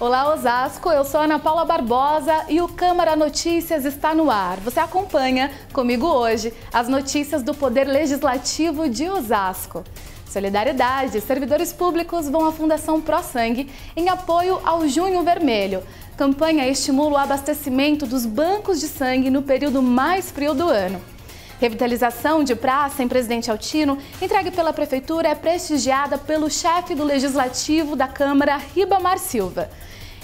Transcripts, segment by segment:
Olá, Osasco. Eu sou Ana Paula Barbosa e o Câmara Notícias está no ar. Você acompanha comigo hoje as notícias do Poder Legislativo de Osasco. Solidariedade, servidores públicos vão à Fundação Pro Sangue em apoio ao Junho Vermelho. Campanha estimula o abastecimento dos bancos de sangue no período mais frio do ano. Revitalização de praça em Presidente Altino, entregue pela Prefeitura, é prestigiada pelo chefe do Legislativo da Câmara, Ribamar Silva.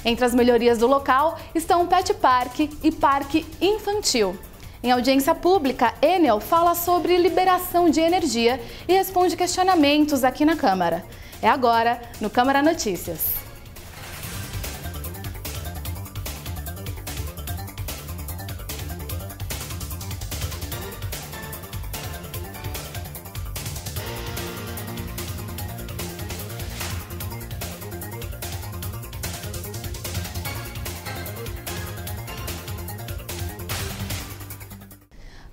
Entre as melhorias do local estão Pet Park e Parque Infantil. Em audiência pública, Enel fala sobre liberação de energia e responde questionamentos aqui na Câmara. É agora, no Câmara Notícias.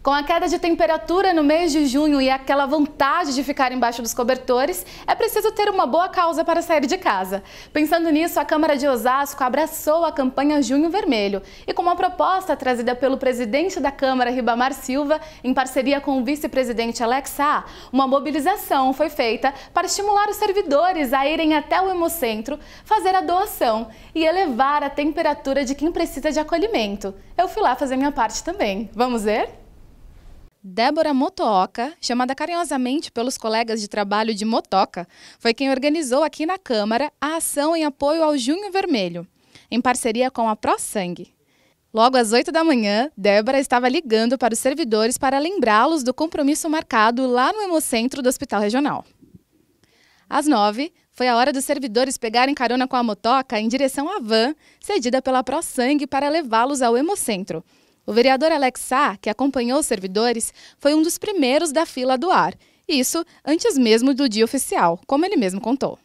Com a queda de temperatura no mês de junho e aquela vontade de ficar embaixo dos cobertores, é preciso ter uma boa causa para sair de casa. Pensando nisso, a Câmara de Osasco abraçou a campanha Junho Vermelho e com uma proposta trazida pelo presidente da Câmara, Ribamar Silva, em parceria com o vice-presidente Alex A, uma mobilização foi feita para estimular os servidores a irem até o Hemocentro, fazer a doação e elevar a temperatura de quem precisa de acolhimento. Eu fui lá fazer minha parte também. Vamos ver? Débora Motoca, chamada carinhosamente pelos colegas de trabalho de Motoca, foi quem organizou aqui na Câmara a ação em apoio ao Junho Vermelho, em parceria com a ProSangue. Logo às 8 da manhã, Débora estava ligando para os servidores para lembrá-los do compromisso marcado lá no Hemocentro do Hospital Regional. Às 9, foi a hora dos servidores pegarem carona com a motoca em direção à van, cedida pela ProSangue para levá-los ao Hemocentro, o vereador Alex Sá, que acompanhou os servidores, foi um dos primeiros da fila do ar, isso antes mesmo do dia oficial, como ele mesmo contou.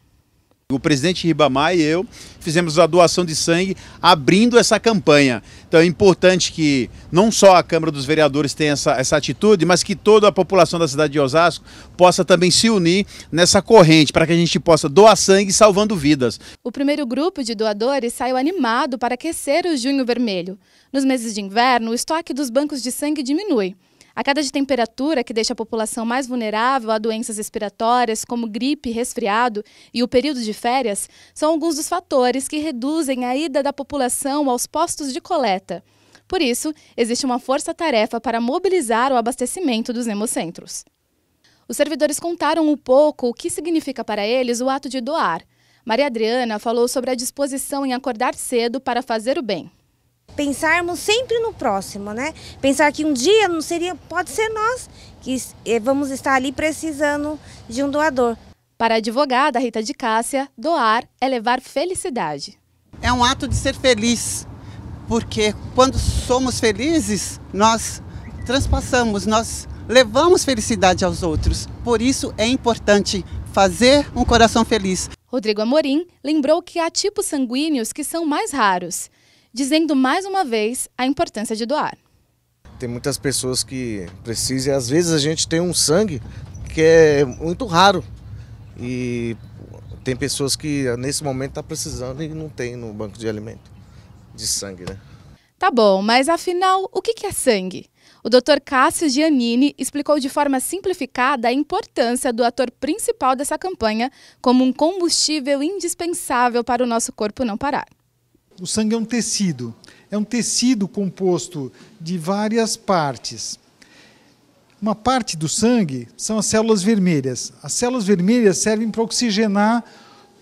O presidente Ribamar e eu fizemos a doação de sangue abrindo essa campanha. Então é importante que não só a Câmara dos Vereadores tenha essa, essa atitude, mas que toda a população da cidade de Osasco possa também se unir nessa corrente para que a gente possa doar sangue salvando vidas. O primeiro grupo de doadores saiu animado para aquecer o Junho Vermelho. Nos meses de inverno, o estoque dos bancos de sangue diminui. A queda de temperatura, que deixa a população mais vulnerável a doenças respiratórias como gripe, resfriado e o período de férias, são alguns dos fatores que reduzem a ida da população aos postos de coleta. Por isso, existe uma força-tarefa para mobilizar o abastecimento dos hemocentros. Os servidores contaram um pouco o que significa para eles o ato de doar. Maria Adriana falou sobre a disposição em acordar cedo para fazer o bem pensarmos sempre no próximo, né? Pensar que um dia não seria, pode ser nós que eh, vamos estar ali precisando de um doador. Para a advogada Rita de Cássia, doar é levar felicidade. É um ato de ser feliz, porque quando somos felizes, nós transpassamos, nós levamos felicidade aos outros. Por isso é importante fazer um coração feliz. Rodrigo Amorim lembrou que há tipos sanguíneos que são mais raros dizendo mais uma vez a importância de doar. Tem muitas pessoas que precisam, e às vezes a gente tem um sangue que é muito raro. E tem pessoas que nesse momento estão tá precisando e não tem no banco de alimento de sangue, né? Tá bom, mas afinal, o que é sangue? O Dr. Cássio Giannini explicou de forma simplificada a importância do ator principal dessa campanha como um combustível indispensável para o nosso corpo não parar. O sangue é um tecido. É um tecido composto de várias partes. Uma parte do sangue são as células vermelhas. As células vermelhas servem para oxigenar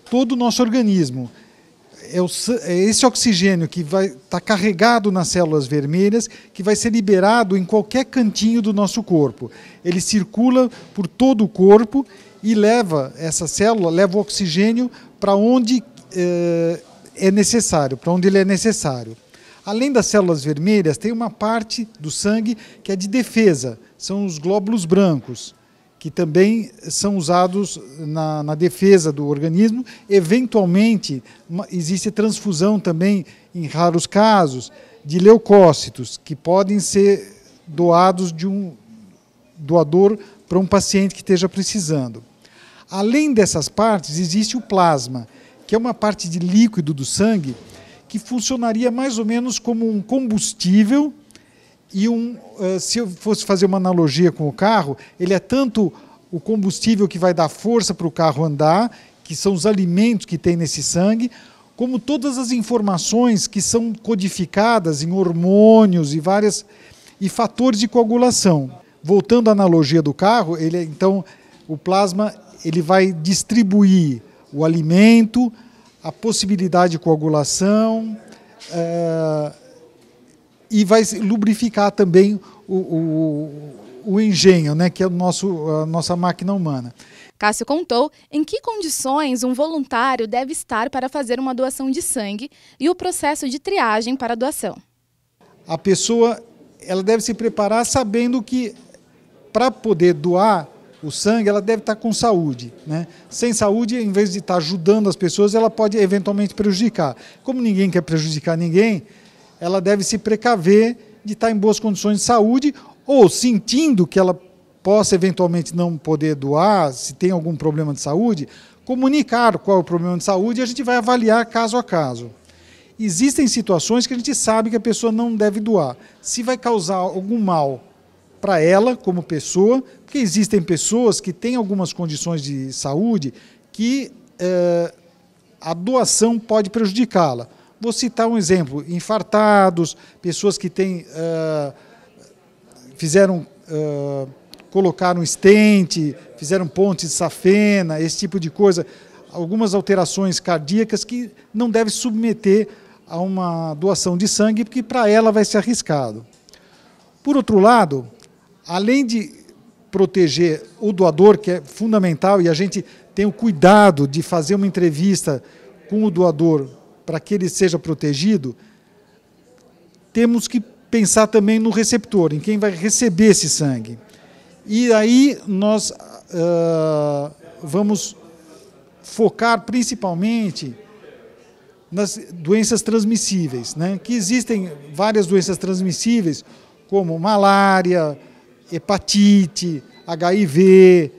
todo o nosso organismo. É, o, é esse oxigênio que vai estar tá carregado nas células vermelhas, que vai ser liberado em qualquer cantinho do nosso corpo. Ele circula por todo o corpo e leva essa célula, leva o oxigênio para onde eh, é necessário, para onde ele é necessário. Além das células vermelhas, tem uma parte do sangue que é de defesa, são os glóbulos brancos, que também são usados na, na defesa do organismo. Eventualmente, uma, existe transfusão também, em raros casos, de leucócitos, que podem ser doados de um doador para um paciente que esteja precisando. Além dessas partes, existe o plasma, que é uma parte de líquido do sangue, que funcionaria mais ou menos como um combustível e um, eh, se eu fosse fazer uma analogia com o carro, ele é tanto o combustível que vai dar força para o carro andar, que são os alimentos que tem nesse sangue, como todas as informações que são codificadas em hormônios e várias e fatores de coagulação. Voltando à analogia do carro, ele é, então o plasma ele vai distribuir o alimento, a possibilidade de coagulação é, e vai lubrificar também o, o, o, engenho, né, que é o nosso, a nossa máquina humana. Cássio contou em que condições um voluntário deve estar para fazer uma doação de sangue e o processo de triagem para a doação. A pessoa ela deve se preparar sabendo que para poder doar o sangue, ela deve estar tá com saúde. Né? Sem saúde, em vez de estar tá ajudando as pessoas, ela pode eventualmente prejudicar. Como ninguém quer prejudicar ninguém, ela deve se precaver de estar tá em boas condições de saúde ou sentindo que ela possa eventualmente não poder doar, se tem algum problema de saúde, comunicar qual é o problema de saúde e a gente vai avaliar caso a caso. Existem situações que a gente sabe que a pessoa não deve doar. Se vai causar algum mal para ela como pessoa, porque existem pessoas que têm algumas condições de saúde que eh, a doação pode prejudicá-la. Vou citar um exemplo: infartados, pessoas que têm, eh, fizeram, eh, colocaram estente, fizeram ponte de safena, esse tipo de coisa, algumas alterações cardíacas que não deve submeter a uma doação de sangue, porque para ela vai ser arriscado. Por outro lado, além de proteger o doador, que é fundamental, e a gente tem o cuidado de fazer uma entrevista com o doador para que ele seja protegido, temos que pensar também no receptor, em quem vai receber esse sangue. E aí nós uh, vamos focar principalmente nas doenças transmissíveis, né? que existem várias doenças transmissíveis, como malária, hepatite, HIV,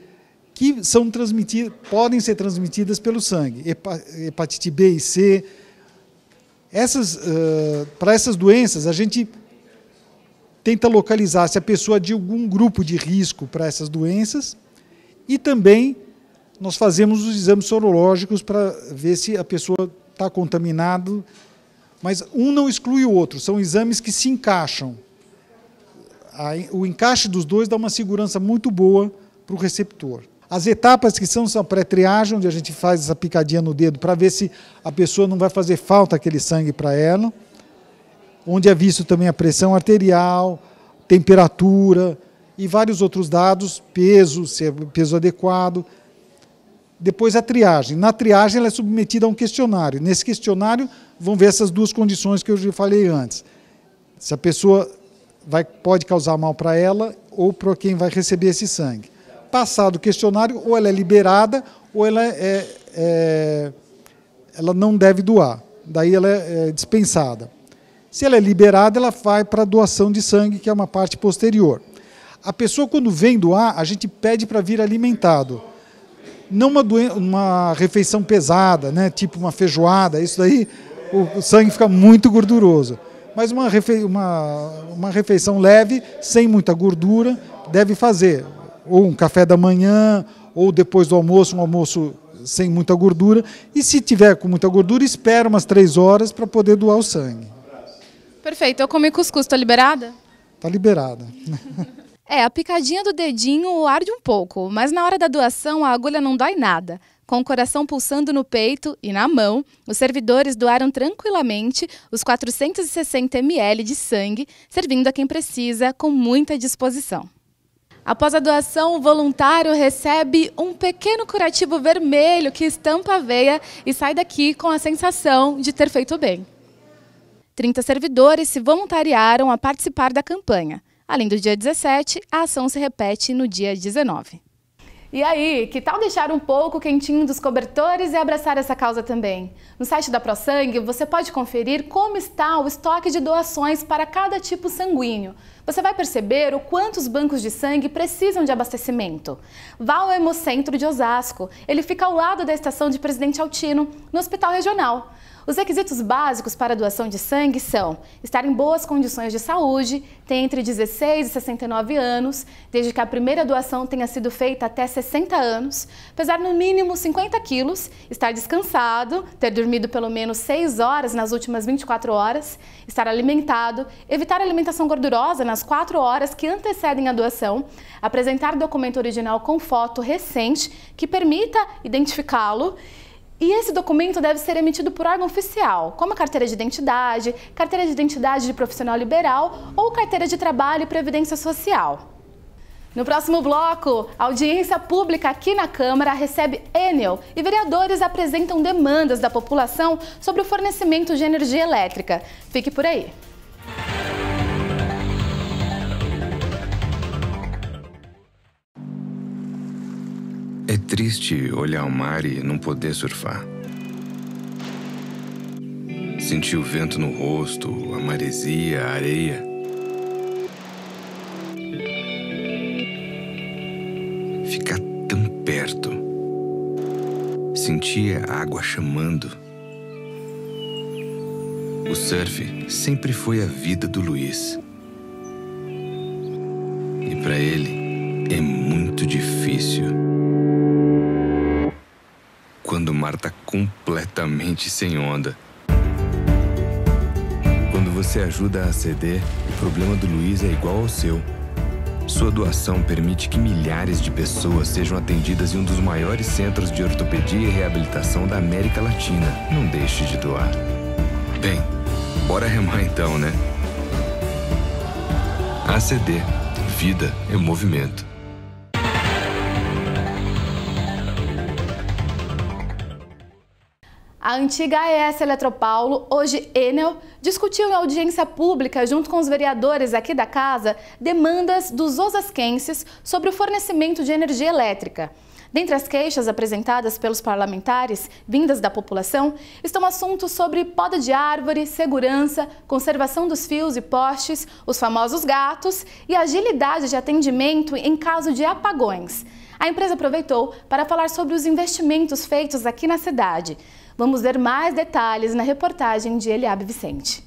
que são transmitidas, podem ser transmitidas pelo sangue, hepatite B e C. Essas, uh, para essas doenças, a gente tenta localizar se a pessoa é de algum grupo de risco para essas doenças e também nós fazemos os exames sorológicos para ver se a pessoa está contaminada, mas um não exclui o outro, são exames que se encaixam o encaixe dos dois dá uma segurança muito boa para o receptor. As etapas que são, são a pré-triagem, onde a gente faz essa picadinha no dedo para ver se a pessoa não vai fazer falta aquele sangue para ela. Onde é visto também a pressão arterial, temperatura e vários outros dados, peso, se é peso adequado. Depois a triagem. Na triagem ela é submetida a um questionário. Nesse questionário vão ver essas duas condições que eu já falei antes. Se a pessoa vai, pode causar mal para ela ou para quem vai receber esse sangue. Passado o questionário, ou ela é liberada ou ela, é, é ela não deve doar. Daí ela é, é dispensada. Se ela é liberada, ela vai para a doação de sangue, que é uma parte posterior. A pessoa, quando vem doar, a gente pede para vir alimentado. Não uma, uma refeição pesada, né? tipo uma feijoada, isso daí o sangue fica muito gorduroso mas uma, refe uma, uma refeição leve, sem muita gordura, deve fazer. Ou um café da manhã, ou depois do almoço, um almoço sem muita gordura. E se tiver com muita gordura, espera umas três horas para poder doar o sangue. Perfeito. Eu comi cuscuz, está liberada? Está liberada. é, a picadinha do dedinho arde um pouco, mas na hora da doação a agulha não dói nada. Com o coração pulsando no peito e na mão, os servidores doaram tranquilamente os 460 ml de sangue, servindo a quem precisa com muita disposição. Após a doação, o voluntário recebe um pequeno curativo vermelho que estampa a veia e sai daqui com a sensação de ter feito bem. 30 servidores se voluntariaram a participar da campanha. Além do dia 17, a ação se repete no dia 19. E aí, que tal deixar um pouco quentinho dos cobertores e abraçar essa causa também? No site da ProSangue, você pode conferir como está o estoque de doações para cada tipo sanguíneo. Você vai perceber o quantos bancos de sangue precisam de abastecimento. Vá ao Hemocentro de Osasco. Ele fica ao lado da estação de Presidente Altino, no Hospital Regional. Os requisitos básicos para a doação de sangue são estar em boas condições de saúde, ter entre 16 e 69 anos, desde que a primeira doação tenha sido feita até 60 anos, pesar no mínimo 50 quilos, estar descansado, ter dormido pelo menos 6 horas nas últimas 24 horas, estar alimentado, evitar alimentação gordurosa nas 4 horas que antecedem a doação, apresentar documento original com foto recente que permita identificá-lo e esse documento deve ser emitido por órgão oficial, como a carteira de identidade, carteira de identidade de profissional liberal ou carteira de trabalho e previdência social. No próximo bloco, a audiência pública aqui na Câmara recebe Enel e vereadores apresentam demandas da população sobre o fornecimento de energia elétrica. Fique por aí. É triste olhar o mar e não poder surfar. Sentir o vento no rosto, a maresia, a areia. Ficar tão perto. Sentir a água chamando. O surf sempre foi a vida do Luiz. completamente sem onda. Quando você ajuda a ceder, o problema do Luiz é igual ao seu. Sua doação permite que milhares de pessoas sejam atendidas em um dos maiores centros de ortopedia e reabilitação da América Latina. Não deixe de doar. Bem, bora remar então, né? ACD Vida é movimento. A antiga AES Eletropaulo, hoje Enel, discutiu em audiência pública, junto com os vereadores aqui da casa, demandas dos osasquenses sobre o fornecimento de energia elétrica. Dentre as queixas apresentadas pelos parlamentares, vindas da população, estão assuntos sobre poda de árvore, segurança, conservação dos fios e postes, os famosos gatos e agilidade de atendimento em caso de apagões. A empresa aproveitou para falar sobre os investimentos feitos aqui na cidade. Vamos ver mais detalhes na reportagem de Eliabe Vicente.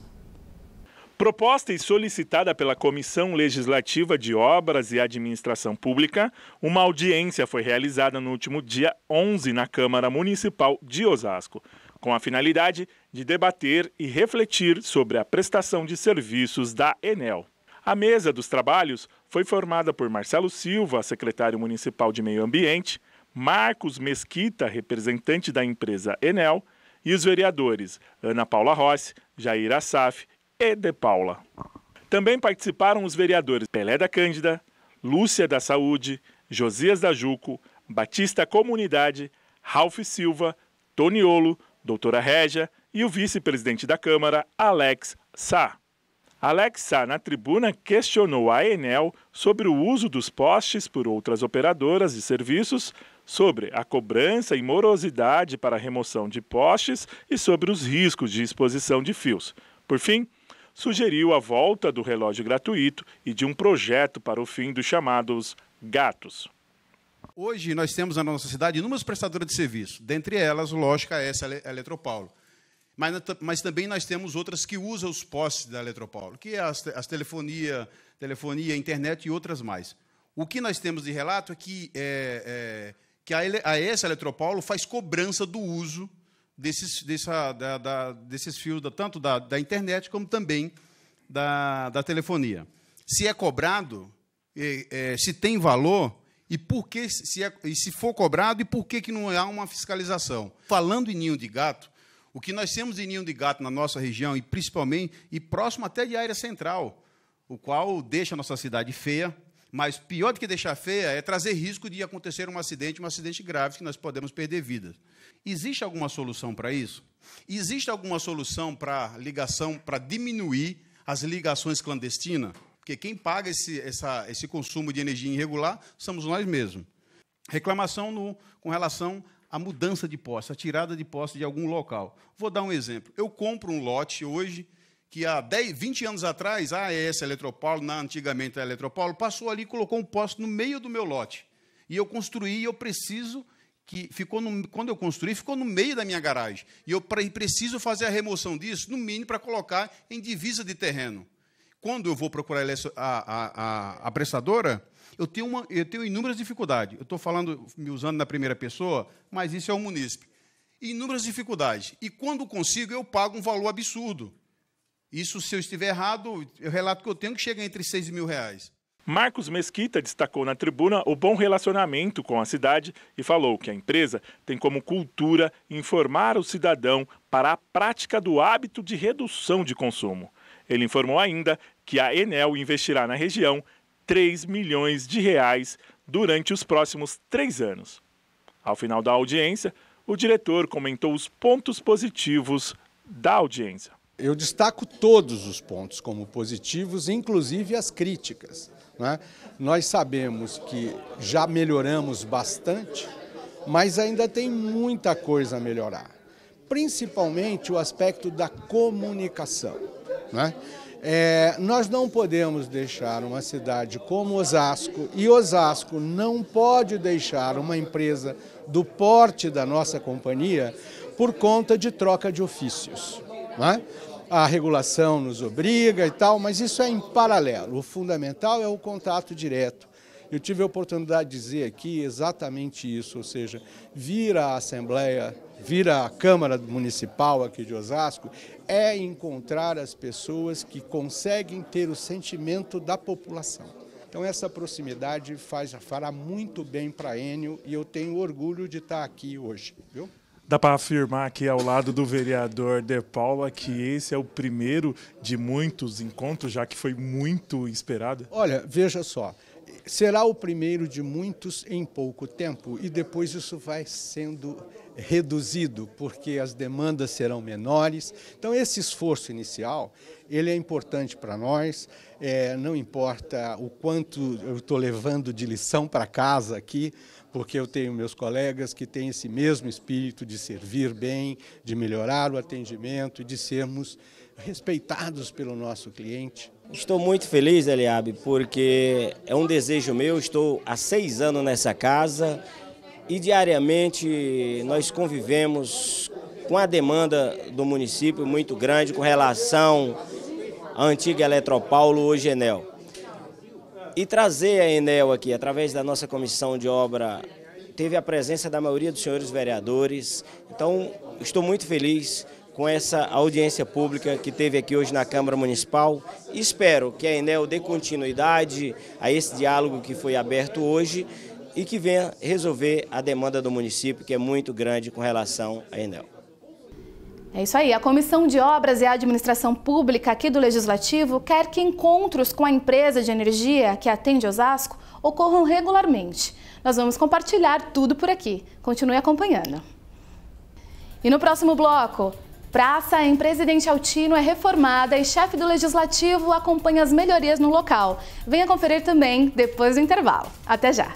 Proposta e solicitada pela Comissão Legislativa de Obras e Administração Pública, uma audiência foi realizada no último dia 11 na Câmara Municipal de Osasco, com a finalidade de debater e refletir sobre a prestação de serviços da Enel. A mesa dos trabalhos foi formada por Marcelo Silva, secretário municipal de Meio Ambiente, Marcos Mesquita, representante da empresa Enel, e os vereadores Ana Paula Rossi, Jair Assaf e De Paula. Também participaram os vereadores Pelé da Cândida, Lúcia da Saúde, Josias da Juco, Batista Comunidade, Ralph Silva, Toniolo, Doutora Régia e o vice-presidente da Câmara, Alex Sá. Alex Sá, na tribuna, questionou a Enel sobre o uso dos postes por outras operadoras de serviços sobre a cobrança e morosidade para remoção de postes e sobre os riscos de exposição de fios. Por fim, sugeriu a volta do relógio gratuito e de um projeto para o fim dos chamados gatos. Hoje nós temos na nossa cidade inúmeras prestadoras de serviço, dentre elas, é a Eletropaulo. Mas, mas, também nós temos outras que usam os postes da Eletropaulo, que é as, as telefonia, telefonia, internet e outras mais. O que nós temos de relato é que é, é, que a, a esse Eletropaulo faz cobrança do uso desses, dessa, da, da, desses fios, da, tanto da, da internet como também da, da telefonia. Se é cobrado, é, é, se tem valor, e por que se, é, e se for cobrado, e por que, que não há uma fiscalização? Falando em ninho de gato, o que nós temos de ninho de gato na nossa região, e principalmente, e próximo até de área central, o qual deixa a nossa cidade feia, mas pior do que deixar feia é trazer risco de acontecer um acidente, um acidente grave, que nós podemos perder vidas. Existe alguma solução para isso? Existe alguma solução para ligação, para diminuir as ligações clandestinas? Porque quem paga esse, essa, esse consumo de energia irregular somos nós mesmos. Reclamação no, com relação à mudança de posse, à tirada de posse de algum local. Vou dar um exemplo. Eu compro um lote hoje que há 10, 20 anos atrás, ah, é esse Eletropaulo, na antigamente a Eletropaulo, passou ali e colocou um posto no meio do meu lote. E eu construí, eu preciso que ficou no, quando eu construí, ficou no meio da minha garagem. E eu preciso fazer a remoção disso, no mínimo, para colocar em divisa de terreno. Quando eu vou procurar a, a, a prestadora, eu tenho, uma, eu tenho inúmeras dificuldades. Eu estou falando, me usando na primeira pessoa, mas isso é o munícipe. Inúmeras dificuldades. E quando consigo, eu pago um valor absurdo. Isso, se eu estiver errado, eu relato que eu tenho que chegar entre 6 mil reais. Marcos Mesquita destacou na tribuna o bom relacionamento com a cidade e falou que a empresa tem como cultura informar o cidadão para a prática do hábito de redução de consumo. Ele informou ainda que a Enel investirá na região 3 milhões de reais durante os próximos três anos. Ao final da audiência, o diretor comentou os pontos positivos da audiência. Eu destaco todos os pontos como positivos, inclusive as críticas. Né? Nós sabemos que já melhoramos bastante, mas ainda tem muita coisa a melhorar, principalmente o aspecto da comunicação. Né? É, nós não podemos deixar uma cidade como Osasco, e Osasco não pode deixar uma empresa do porte da nossa companhia por conta de troca de ofícios. Né? A regulação nos obriga e tal, mas isso é em paralelo. O fundamental é o contato direto. Eu tive a oportunidade de dizer aqui exatamente isso, ou seja, vir à Assembleia, vir à Câmara Municipal aqui de Osasco, é encontrar as pessoas que conseguem ter o sentimento da população. Então essa proximidade faz, fará muito bem para Enio e eu tenho orgulho de estar aqui hoje, viu? Dá para afirmar aqui ao lado do vereador De Paula que esse é o primeiro de muitos encontros, já que foi muito esperado? Olha, veja só, será o primeiro de muitos em pouco tempo e depois isso vai sendo reduzido, porque as demandas serão menores. Então esse esforço inicial, ele é importante para nós, é, não importa o quanto eu estou levando de lição para casa aqui, porque eu tenho meus colegas que têm esse mesmo espírito de servir bem, de melhorar o atendimento e de sermos respeitados pelo nosso cliente. Estou muito feliz, Eliabe, porque é um desejo meu. Estou há seis anos nessa casa e diariamente nós convivemos com a demanda do município muito grande com relação à antiga Eletropaulo, hoje Enel. E trazer a Enel aqui, através da nossa comissão de obra, teve a presença da maioria dos senhores vereadores. Então, estou muito feliz com essa audiência pública que teve aqui hoje na Câmara Municipal. Espero que a Enel dê continuidade a esse diálogo que foi aberto hoje e que venha resolver a demanda do município, que é muito grande com relação à Enel. É isso aí. A Comissão de Obras e Administração Pública aqui do Legislativo quer que encontros com a empresa de energia que atende Osasco ocorram regularmente. Nós vamos compartilhar tudo por aqui. Continue acompanhando. E no próximo bloco, praça em Presidente Altino é reformada e chefe do Legislativo acompanha as melhorias no local. Venha conferir também depois do intervalo. Até já!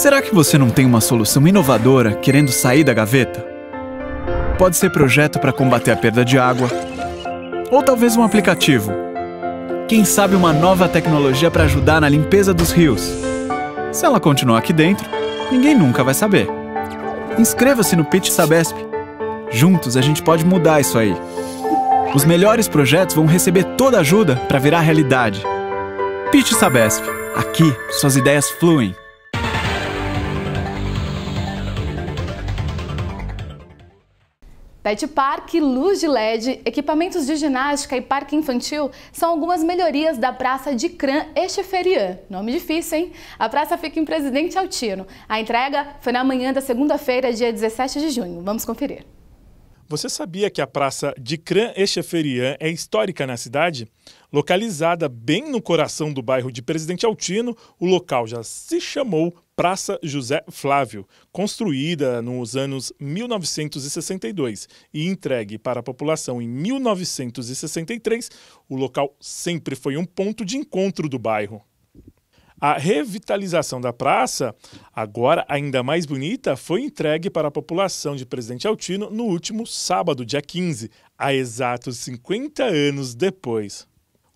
Será que você não tem uma solução inovadora querendo sair da gaveta? Pode ser projeto para combater a perda de água, ou talvez um aplicativo. Quem sabe uma nova tecnologia para ajudar na limpeza dos rios. Se ela continuar aqui dentro, ninguém nunca vai saber. Inscreva-se no Pitch Sabesp. Juntos a gente pode mudar isso aí. Os melhores projetos vão receber toda a ajuda para virar realidade. Pitch Sabesp. Aqui, suas ideias fluem. Pet Park, luz de LED, equipamentos de ginástica e parque infantil são algumas melhorias da Praça de Cran Echeferian. Nome difícil, hein? A praça fica em Presidente Altino. A entrega foi na manhã da segunda-feira, dia 17 de junho. Vamos conferir. Você sabia que a Praça de Cran Echeferian é histórica na cidade? Localizada bem no coração do bairro de Presidente Altino, o local já se chamou Praça José Flávio, construída nos anos 1962 e entregue para a população em 1963, o local sempre foi um ponto de encontro do bairro. A revitalização da praça, agora ainda mais bonita, foi entregue para a população de Presidente Altino no último sábado, dia 15, a exatos 50 anos depois.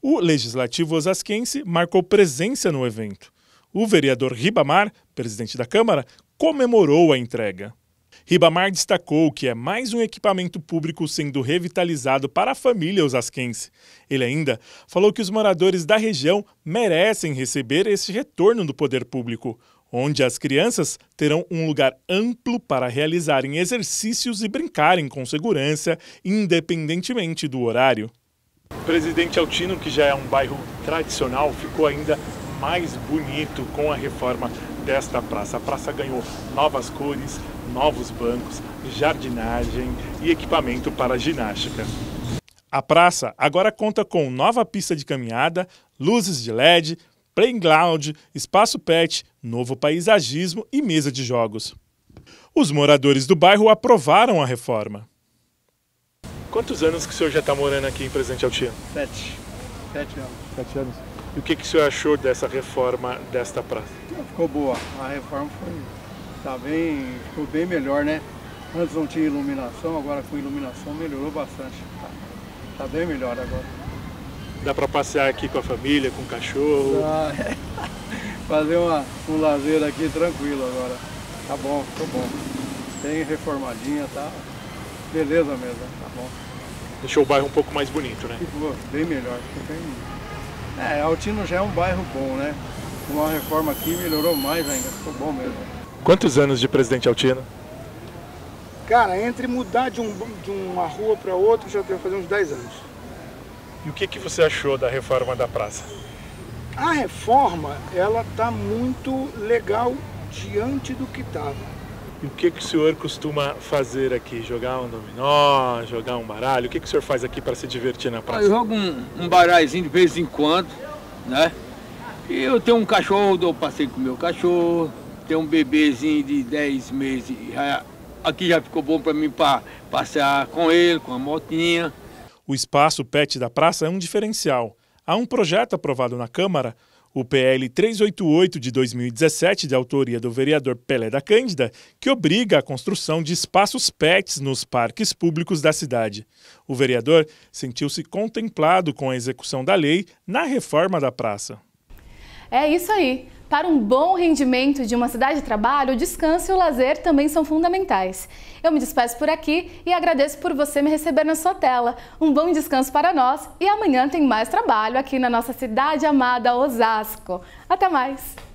O legislativo osasquense marcou presença no evento. O vereador Ribamar, presidente da Câmara, comemorou a entrega. Ribamar destacou que é mais um equipamento público sendo revitalizado para a família osasquense. Ele ainda falou que os moradores da região merecem receber esse retorno do poder público, onde as crianças terão um lugar amplo para realizarem exercícios e brincarem com segurança, independentemente do horário. Presidente Altino, que já é um bairro tradicional, ficou ainda mais bonito com a reforma desta praça. A praça ganhou novas cores, novos bancos, jardinagem e equipamento para ginástica. A praça agora conta com nova pista de caminhada, luzes de LED, playground, espaço pet, novo paisagismo e mesa de jogos. Os moradores do bairro aprovaram a reforma. Quantos anos que o senhor já está morando aqui em Presidente Altia? Sete. Sete anos. Sete anos. E o que, que o senhor achou dessa reforma desta praça? Ficou boa. A reforma foi, tá bem, ficou bem melhor, né? Antes não tinha iluminação, agora com iluminação melhorou bastante. Tá, bem melhor agora. Dá para passear aqui com a família, com o cachorro? É. Fazer uma, um lazer aqui tranquilo agora. Tá bom, ficou bom. Bem reformadinha, tá? Beleza mesmo, tá bom deixou o bairro um pouco mais bonito, né? Ficou bem melhor. Ficou bem... É, Altino já é um bairro bom, né? Com a reforma aqui melhorou mais ainda, ficou bom mesmo. Quantos anos de presidente Altino? Cara, entre mudar de, um, de uma rua para outra já deve fazer uns 10 anos. E o que, que você achou da reforma da praça? A reforma, ela tá muito legal diante do que estava. E o que, que o senhor costuma fazer aqui? Jogar um dominó, jogar um baralho? O que, que o senhor faz aqui para se divertir na ah, praça? Eu jogo um, um baralhozinho de vez em quando, né? E eu tenho um cachorro, eu passei com o meu cachorro, tenho um bebezinho de 10 meses, aqui já ficou bom para mim para passear com ele, com a motinha. O espaço pet da praça é um diferencial. Há um projeto aprovado na Câmara o PL 388 de 2017, de autoria do vereador Pelé da Cândida, que obriga a construção de espaços PETs nos parques públicos da cidade. O vereador sentiu-se contemplado com a execução da lei na reforma da praça. É isso aí. Para um bom rendimento de uma cidade de trabalho, o descanso e o lazer também são fundamentais. Eu me despeço por aqui e agradeço por você me receber na sua tela. Um bom descanso para nós e amanhã tem mais trabalho aqui na nossa cidade amada Osasco. Até mais!